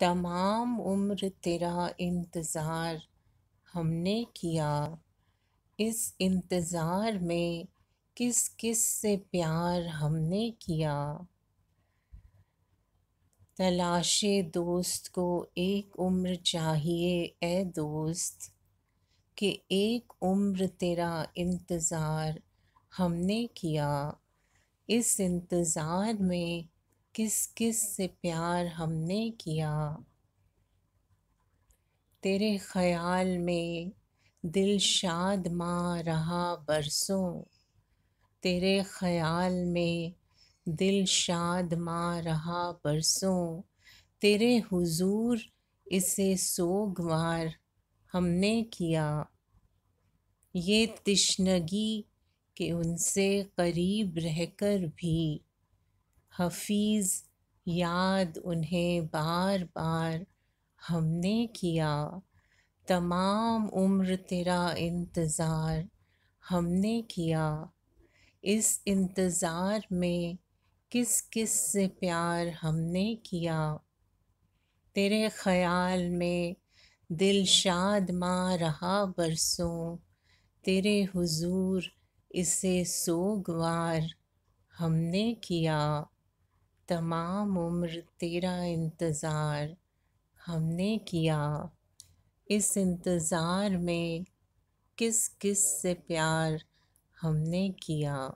तमाम उम्र तेरा इंतज़ार हमने किया इस इंतज़ार में किस किस से प्यार हमने किया तलाशे दोस्त को एक उम्र चाहिए ए दोस्त कि एक उम्र तेरा इंतज़ार हमने किया इस इंतज़ार में किस किस से प्यार हमने किया तेरे ख्याल में दिल शाद माँ रहा बरसों तेरे ख्याल में दिल शाद माँ रहा बरसों तेरे हुजूर इसे सोगवार हमने किया ये तिश्नगी कि उनसे करीब रहकर भी हफीज़ याद उन्हें बार बार हमने किया तमाम उम्र तेरा इंतज़ार हमने किया इस इंतज़ार में किस किस से प्यार हमने किया तेरे ख्याल में दिल शाद माँ रहा बरसों तेरे हुजूर इसे सोगवार हमने किया तमाम उम्र तेरा इंतज़ार हमने किया इस इंतज़ार में किस किस से प्यार हमने किया